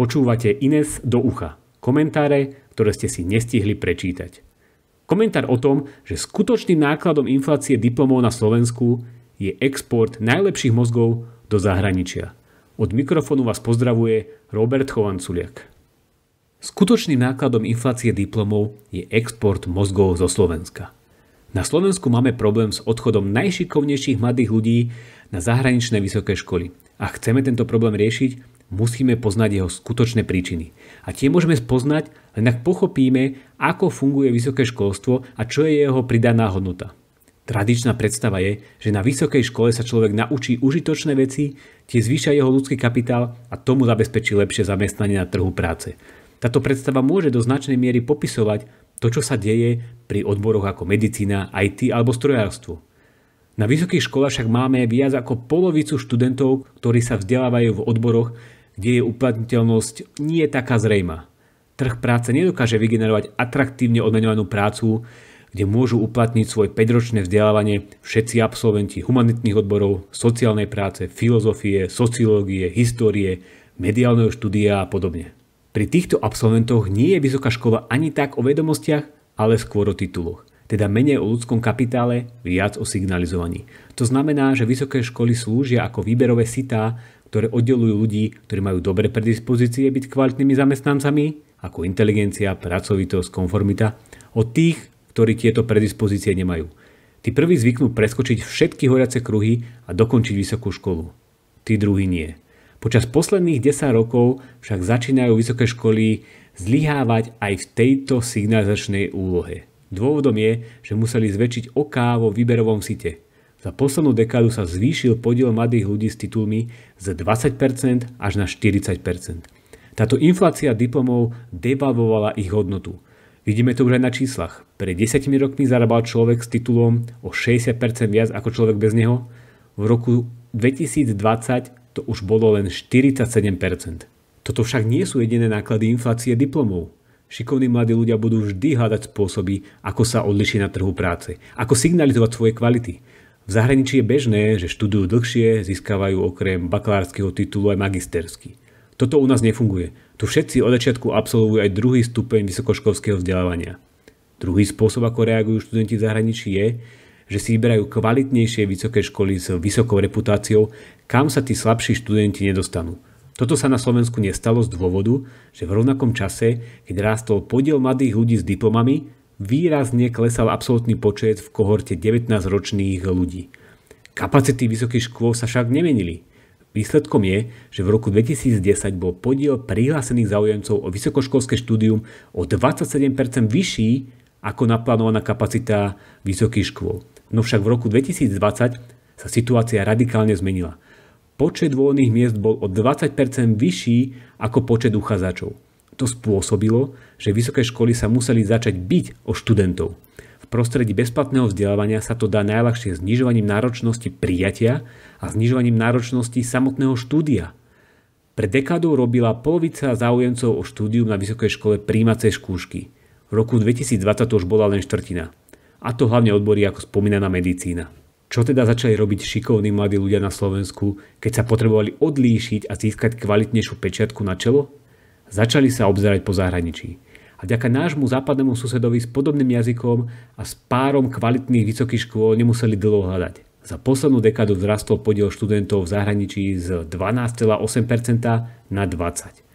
Počúvate Ines do ucha. Komentáre, ktoré ste si nestihli prečítať. Komentár o tom, že skutočným nákladom inflácie diplomov na Slovensku je export najlepších mozgov do zahraničia. Od mikrofónu vás pozdravuje Robert Chovanculiak. Skutočným nákladom inflácie diplomov je export mozgov zo Slovenska. Na Slovensku máme problém s odchodom najšikovnejších mladých ľudí na zahraničné vysoké školy. A chceme tento problém riešiť, musíme poznať jeho skutočné príčiny. A tie môžeme spoznať, len ak pochopíme, ako funguje vysoké školstvo a čo je jeho pridaná hodnota. Tradičná predstava je, že na vysokej škole sa človek naučí užitočné veci, tie zvýšia jeho ľudský kapitál a tomu zabezpečí lepšie zamestnanie na trhu práce. Táto predstava môže do značnej miery popisovať to, čo sa deje pri odboroch ako medicína, IT alebo strojárstvo. Na vysokých školách však máme viac ako polovicu študentov, ktorí sa vzdelávajú v odboroch, kde je uplatniteľnosť nie je taká zrejma. Trh práce nedokáže vygenerovať atraktívne odmenovanú prácu, kde môžu uplatniť svoje 5-ročné vzdelávanie všetci absolventi humanitných odborov, sociálnej práce, filozofie, sociológie, histórie, mediálneho štúdia a podobne. Pri týchto absolventoch nie je vysoká škola ani tak o vedomostiach, ale skôr o tituloch. Teda menej o ľudskom kapitále, viac o signalizovaní. To znamená, že vysoké školy slúžia ako výberové sitá ktoré oddelujú ľudí, ktorí majú dobre predispozície byť kvalitnými zamestnancami, ako inteligencia, pracovitosť, konformita, od tých, ktorí tieto predispozície nemajú. Tí prví zvyknú preskočiť všetky horiace kruhy a dokončiť vysokú školu. Tí druhí nie. Počas posledných 10 rokov však začínajú vysoké školy zlyhávať aj v tejto signalizačnej úlohe. Dôvodom je, že museli zväčšiť oká vo výberovom site – za poslednú dekádu sa zvýšil podiel mladých ľudí s titulmi z 20% až na 40%. Táto inflácia diplomov debavovala ich hodnotu. Vidíme to už aj na číslach. Pred 10 rokmi zarábal človek s titulom o 60% viac ako človek bez neho. V roku 2020 to už bolo len 47%. Toto však nie sú jediné náklady inflácie diplomov. Šikovní mladí ľudia budú vždy hľadať spôsoby, ako sa odlišiť na trhu práce, ako signalizovať svoje kvality, v zahraničí je bežné, že študujú dlhšie, získavajú okrem bakalárskeho titulu aj magisterský. Toto u nás nefunguje. Tu všetci od začiatku absolvujú aj druhý stupeň vysokoškolského vzdelávania. Druhý spôsob, ako reagujú študenti v zahraničí je, že si vyberajú kvalitnejšie vysoké školy s vysokou reputáciou, kam sa tí slabší študenti nedostanú. Toto sa na Slovensku nestalo z dôvodu, že v rovnakom čase, keď rástol podiel mladých ľudí s diplomami, výrazne klesal absolútny počet v kohorte 19-ročných ľudí. Kapacity vysokých škôl sa však nemenili. Výsledkom je, že v roku 2010 bol podiel prihlásených záujemcov o vysokoškolské štúdium o 27% vyšší ako naplánovaná kapacita vysokých škôl. No však v roku 2020 sa situácia radikálne zmenila. Počet voľných miest bol o 20% vyšší ako počet uchádzačov. To spôsobilo, že vysoké školy sa museli začať byť o študentov. V prostredí bezplatného vzdelávania sa to dá najľahšie znižovaním náročnosti prijatia a znižovaním náročnosti samotného štúdia. Pre dekádu robila polovica záujemcov o štúdium na vysokej škole príjmacej škúšky. V roku 2020 to už bola len štvrtina. A to hlavne odbory ako spomínaná medicína. Čo teda začali robiť šikovní mladí ľudia na Slovensku, keď sa potrebovali odlíšiť a získať kvalitnejšiu pečiatku na čelo? Začali sa obzerať po zahraničí. A ďaká nášmu západnému susedovi s podobným jazykom a s párom kvalitných vysokých škôl nemuseli dlho hľadať. Za poslednú dekádu vzrastol podiel študentov v zahraničí z 12,8% na 20%.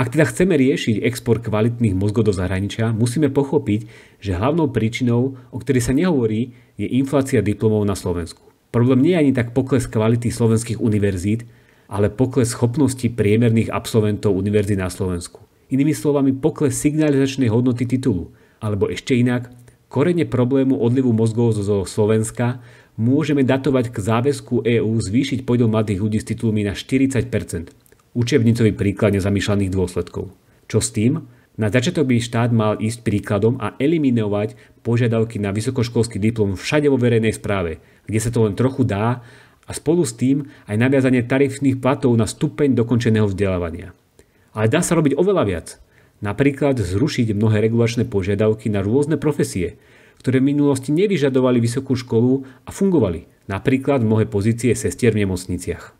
Ak teda chceme riešiť export kvalitných mozgov do zahraničia, musíme pochopiť, že hlavnou príčinou, o ktorej sa nehovorí, je inflácia diplomov na Slovensku. Problém nie je ani tak pokles kvality slovenských univerzít, ale pokles schopností priemerných absolventov univerzí na Slovensku. Inými slovami pokles signalizačnej hodnoty titulu, alebo ešte inak, korene problému odlivu mozgov zo Slovenska môžeme datovať k záväzku EÚ zvýšiť podiel mladých ľudí s titulmi na 40 učebnicový príklad nezamýšľaných dôsledkov. Čo s tým? Na začiatok by štát mal ísť príkladom a eliminovať požiadavky na vysokoškolský diplom všade vo verejnej správe, kde sa to len trochu dá a spolu s tým aj naviazanie tarifných platov na stupeň dokončeného vzdelávania. Ale dá sa robiť oveľa viac. Napríklad zrušiť mnohé regulačné požiadavky na rôzne profesie, ktoré v minulosti nevyžadovali vysokú školu a fungovali, napríklad mnohé pozície sestier v nemocniciach.